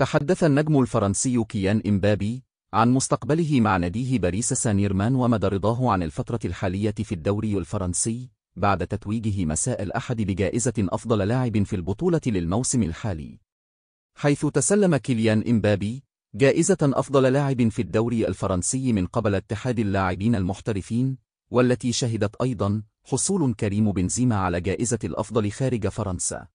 تحدث النجم الفرنسي كيان إمبابي عن مستقبله مع ناديه باريس سان جيرمان ومدى رضاه عن الفترة الحالية في الدوري الفرنسي بعد تتويجه مساء الأحد بجائزة أفضل لاعب في البطولة للموسم الحالي حيث تسلم كيليان إمبابي جائزة أفضل لاعب في الدوري الفرنسي من قبل اتحاد اللاعبين المحترفين والتي شهدت أيضا حصول كريم بنزيما على جائزة الأفضل خارج فرنسا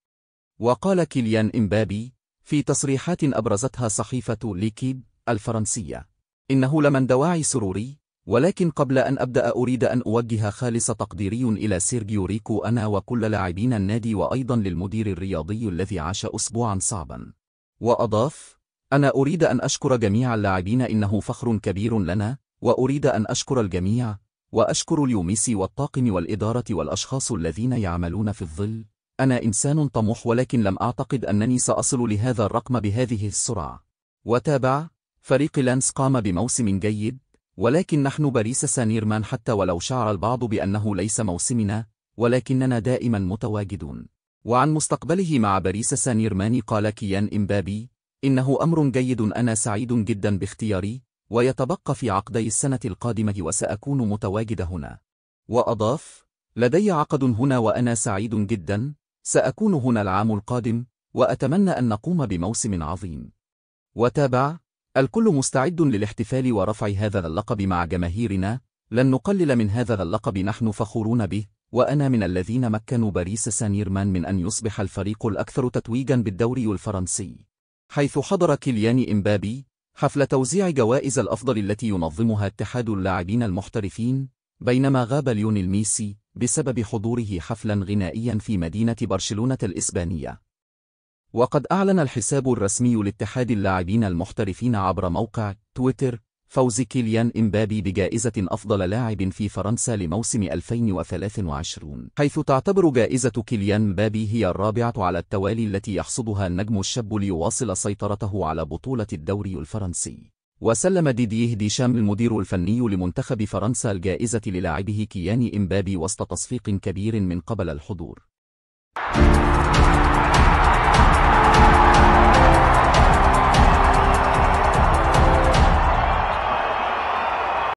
وقال كيليان إمبابي في تصريحات أبرزتها صحيفة ليكيب الفرنسية إنه لمن دواعي سروري ولكن قبل أن أبدأ أريد أن أوجه خالص تقديري إلى سيرجيو ريكو أنا وكل لاعبين النادي وأيضا للمدير الرياضي الذي عاش أسبوعا صعبا وأضاف أنا أريد أن أشكر جميع اللاعبين إنه فخر كبير لنا وأريد أن أشكر الجميع وأشكر اليوميسي والطاقم والإدارة والأشخاص الذين يعملون في الظل أنا إنسان طموح ولكن لم أعتقد أنني سأصل لهذا الرقم بهذه السرعة. وتابع، فريق لانس قام بموسم جيد، ولكن نحن باريس سانيرمان حتى ولو شعر البعض بأنه ليس موسمنا، ولكننا دائما متواجدون. وعن مستقبله مع باريس سانيرمان قال كيان إمبابي، إنه أمر جيد أنا سعيد جدا باختياري، ويتبقى في عقدي السنة القادمة وسأكون متواجد هنا. وأضاف، لدي عقد هنا وأنا سعيد جدا، سأكون هنا العام القادم وأتمنى أن نقوم بموسم عظيم وتابع الكل مستعد للاحتفال ورفع هذا اللقب مع جماهيرنا لن نقلل من هذا اللقب نحن فخورون به وأنا من الذين مكنوا باريس سانيرمان من أن يصبح الفريق الأكثر تتويجا بالدوري الفرنسي حيث حضر كيليان إمبابي حفل توزيع جوائز الأفضل التي ينظمها اتحاد اللاعبين المحترفين بينما غاب ليونيل ميسي بسبب حضوره حفلا غنائيا في مدينة برشلونة الإسبانية وقد أعلن الحساب الرسمي لاتحاد اللاعبين المحترفين عبر موقع تويتر فوز كيليان إمبابي بجائزة أفضل لاعب في فرنسا لموسم 2023 حيث تعتبر جائزة كيليان إمبابي هي الرابعة على التوالي التي يحصدها النجم الشاب ليواصل سيطرته على بطولة الدوري الفرنسي وسلم ديديه ديشام المدير الفني لمنتخب فرنسا الجائزة للاعبه كياني إمبابي وسط تصفيق كبير من قبل الحضور.